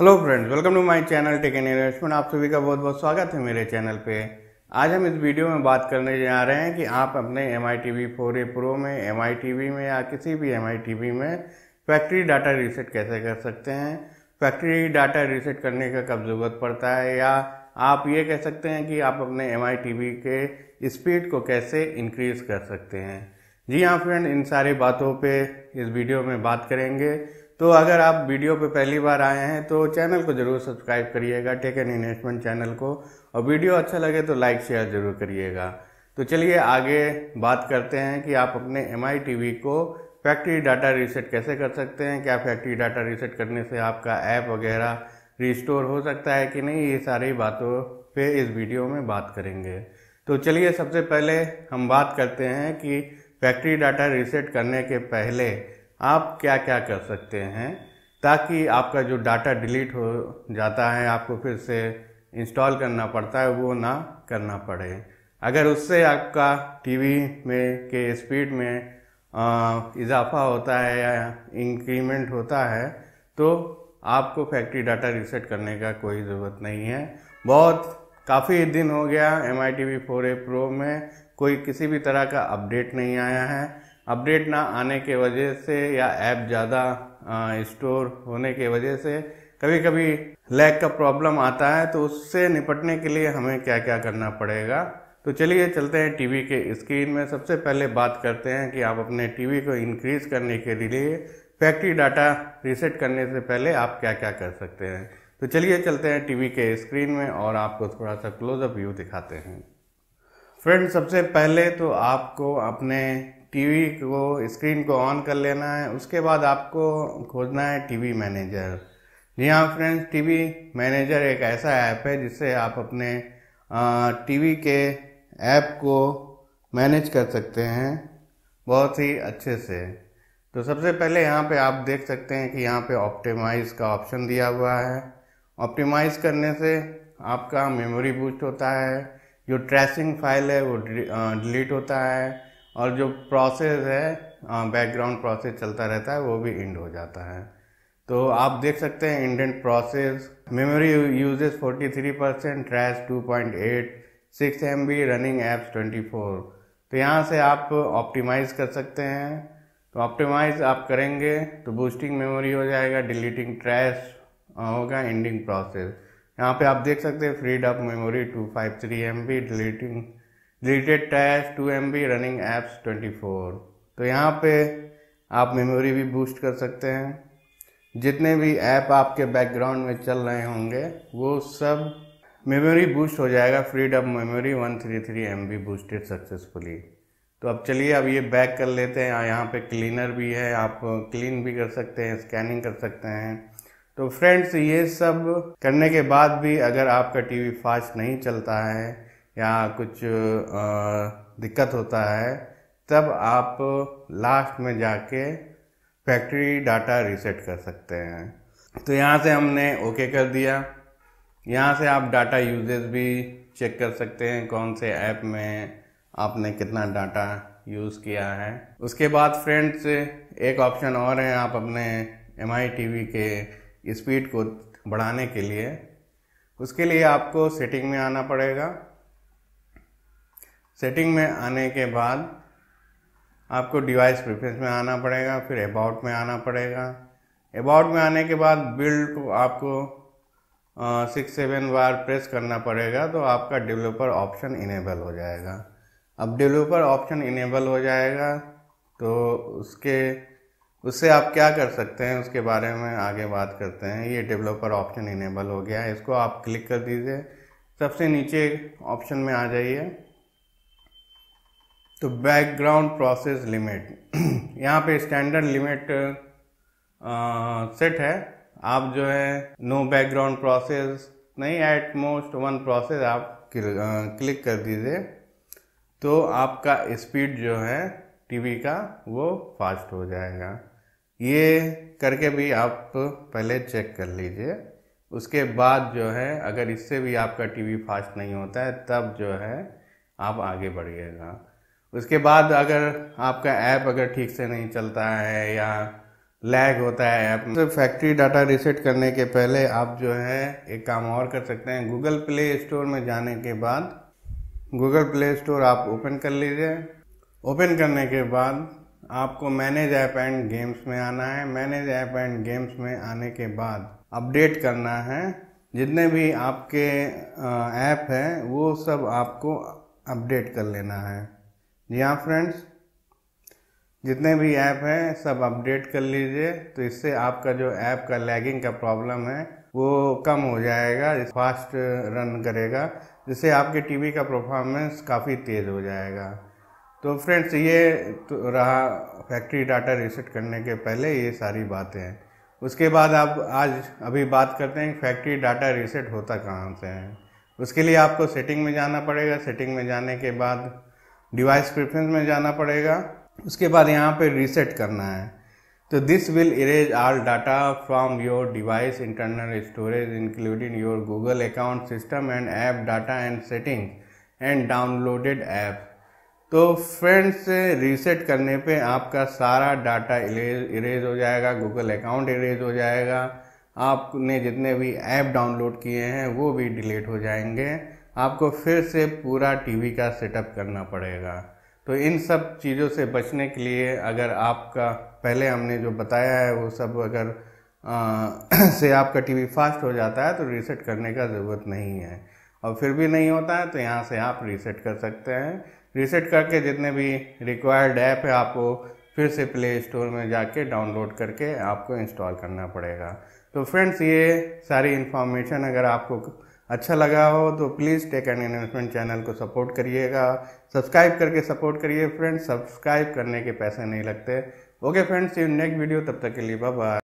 hello friends welcome to my channel tech and investment आप सभी का बहुत बहुत स्वागत है मेरे चैनल पे आज हम इस वीडियो में बात करने जा रहे हैं कि आप अपने M I T V four A pro में एम आई टी वी में या किसी भी एम आई टी वी में फैक्ट्री डाटा रीसेट कैसे कर सकते हैं फैक्ट्री डाटा रीसेट करने का कब ज़रूरत पड़ता है या आप ये कह सकते हैं कि आप अपने एम आई टी वी के स्पीड को कैसे इंक्रीज़ कर सकते हैं जी हाँ फ्रेंड इन सारी बातों पे इस वीडियो में बात करेंगे तो अगर आप वीडियो पे पहली बार आए हैं तो चैनल को जरूर सब्सक्राइब करिएगा टेक एन इन्वेस्टमेंट चैनल को और वीडियो अच्छा लगे तो लाइक शेयर जरूर करिएगा तो चलिए आगे बात करते हैं कि आप अपने एम आई को फैक्ट्री डाटा रीसेट कैसे कर सकते हैं क्या फैक्ट्री डाटा रीसेट करने से आपका ऐप वगैरह रिस्टोर हो सकता है कि नहीं ये सारी बातों पे इस वीडियो में बात करेंगे तो चलिए सबसे पहले हम बात करते हैं कि फैक्ट्री डाटा रीसेट करने के पहले आप क्या क्या कर सकते हैं ताकि आपका जो डाटा डिलीट हो जाता है आपको फिर से इंस्टॉल करना पड़ता है वो ना करना पड़े अगर उससे आपका टीवी में के स्पीड में इजाफा होता है या इंक्रीमेंट होता है तो आपको फैक्ट्री डाटा रिसेट करने का कोई ज़रूरत नहीं है बहुत काफ़ी दिन हो गया M I T V four A pro में कोई किसी भी तरह का अपडेट नहीं आया है अपडेट ना आने के वजह से या ऐप ज़्यादा स्टोर होने के वजह से कभी कभी लैग का प्रॉब्लम आता है तो उससे निपटने के लिए हमें क्या क्या करना पड़ेगा तो चलिए चलते हैं टीवी के स्क्रीन में सबसे पहले बात करते हैं कि आप अपने टीवी को इंक्रीज करने के लिए फैक्ट्री डाटा रीसेट करने से पहले आप क्या क्या कर सकते हैं तो चलिए चलते हैं टीवी के स्क्रीन में और आपको थोड़ा सा क्लोजअप व्यू दिखाते हैं फ्रेंड सबसे पहले तो आपको अपने टीवी को स्क्रीन को ऑन कर लेना है उसके बाद आपको खोजना है टीवी मैनेजर जी हाँ फ्रेंड्स टीवी मैनेजर एक ऐसा ऐप है जिससे आप अपने टीवी के ऐप को मैनेज कर सकते हैं बहुत ही अच्छे से तो सबसे पहले यहाँ पे आप देख सकते हैं कि यहाँ पे ऑप्टिमाइज़ का ऑप्शन दिया हुआ है ऑप्टिमाइज़ करने से आपका मेमोरी बूस्ट होता है जो ट्रेसिंग फाइल है वो डिलीट होता है और जो प्रोसेस है बैकग्राउंड प्रोसेस चलता रहता है वो भी इंड हो जाता है तो आप देख सकते हैं indent process memory uses 43 percent trash 2.8 6 MB running apps 24 तो यहाँ से आप ऑप्टिमाइज़ कर सकते हैं तो ऑप्टिमाइज़ आप करेंगे तो बूस्टिंग मेमोरी हो जाएगा डिलीटिंग ट्रैश होगा एंडिंग प्रोसेस यहाँ पे आप देख सकते हैं freed up memory two five M B deleting deleted trash two M B running apps twenty four तो यहाँ पे आप मेमोरी भी बूस्ट कर सकते हैं जितने भी ऐप आपके बैकग्राउंड में चल रहे होंगे वो सब मेमोरी बूस्ट हो जाएगा freed memory one three three M B boosted successfully तो अब चलिए अब ये बैक कर लेते हैं यहाँ पे क्लीनर भी है आप क्लीन भी कर सकते हैं स्कैनिंग कर सकते हैं तो फ्रेंड्स ये सब करने के बाद भी अगर आपका टीवी फास्ट नहीं चलता है या कुछ दिक्कत होता है तब आप लास्ट में जाके फैक्ट्री डाटा रीसेट कर सकते हैं तो यहाँ से हमने ओके कर दिया यहाँ से आप डाटा यूजेज भी चेक कर सकते हैं कौन से ऐप में आपने कितना डाटा यूज़ किया है उसके बाद फ्रेंड्स एक ऑप्शन और है आप अपने एम आई टी वी के स्पीड को बढ़ाने के लिए उसके लिए आपको सेटिंग में आना पड़ेगा सेटिंग में आने के बाद आपको डिवाइस प्रिफ्रेंस में आना पड़ेगा फिर अबाउट में आना पड़ेगा अबाउट में आने के बाद बिल्ड को आपको सिक्स सेवन बार प्रेस करना पड़ेगा तो आपका डेवलपर ऑप्शन इनेबल हो जाएगा अब डेवलपर ऑप्शन इनेबल हो जाएगा तो उसके उससे आप क्या कर सकते हैं उसके बारे में आगे बात करते हैं ये डेवलपर ऑप्शन इनेबल हो गया है इसको आप क्लिक कर दीजिए सबसे नीचे ऑप्शन में आ जाइए तो बैकग्राउंड प्रोसेस लिमिट यहाँ पे स्टैंडर्ड लिमिट सेट है आप जो है नो बैकग्राउंड प्रोसेस नहीं एट मोस्ट वन प्रोसेस आप क्लिक कर दीजिए तो आपका स्पीड जो है टीवी का वो फास्ट हो जाएगा ये करके भी आप पहले चेक कर लीजिए उसके बाद जो है अगर इससे भी आपका टीवी फास्ट नहीं होता है तब जो है आप आगे बढ़िएगा उसके बाद अगर आपका ऐप अगर ठीक से नहीं चलता है या लैग होता है ऐप तो फैक्ट्री डाटा रिसेट करने के पहले आप जो है एक काम और कर सकते हैं गूगल प्ले स्टोर में जाने के बाद गूगल प्ले स्टोर आप ओपन कर लीजिए ओपन करने के बाद आपको मैनेज ऐप एंड गेम्स में आना है मैनेज ऐप एंड गेम्स में आने के बाद अपडेट करना है जितने भी आपके ऐप हैं वो सब आपको अपडेट कर लेना है जी हाँ फ्रेंड्स जितने भी ऐप हैं सब अपडेट कर लीजिए तो इससे आपका जो ऐप का लैगिंग का प्रॉब्लम है वो कम हो जाएगा फास्ट रन करेगा जिससे आपके टीवी का परफॉर्मेंस काफ़ी तेज़ हो जाएगा तो फ्रेंड्स ये तो रहा फैक्ट्री डाटा रीसेट करने के पहले ये सारी बातें हैं उसके बाद आप आज अभी बात करते हैं फैक्ट्री डाटा रीसेट होता कहाँ से है उसके लिए आपको सेटिंग में जाना पड़ेगा सेटिंग में जाने के बाद डिवाइस प्रेफरेंस में जाना पड़ेगा उसके बाद यहाँ पे रीसेट करना है तो this will erase all data from your device internal storage including your Google account system and app data and setting and downloaded app तो फ्रेंड्स रीसेट करने पे आपका सारा डाटा इरेज हो जाएगा गूगल अकाउंट इरेज हो जाएगा आपने जितने भी ऐप डाउनलोड किए हैं वो भी डिलीट हो जाएंगे आपको फिर से पूरा टीवी का सेटअप करना पड़ेगा तो इन सब चीज़ों से बचने के लिए अगर आपका पहले हमने जो बताया है वो सब अगर आ, से आपका टीवी फास्ट हो जाता है तो रीसेट करने का ज़रूरत नहीं है और फिर भी नहीं होता है तो यहाँ से आप रीसेट कर सकते हैं रीसेट करके जितने भी रिक्वायर्ड ऐप है आपको फिर से प्ले स्टोर में जाके डाउनलोड करके आपको इंस्टॉल करना पड़ेगा तो फ्रेंड्स ये सारी इन्फॉर्मेशन अगर आपको अच्छा लगा हो तो please tech and investment channel को सपोर्ट करिएगा सब्सक्राइब करके सपोर्ट करिए फ्रेंड्स सब्सक्राइब करने के पैसे नहीं लगते okay friends you next video तब तक के लिए बाय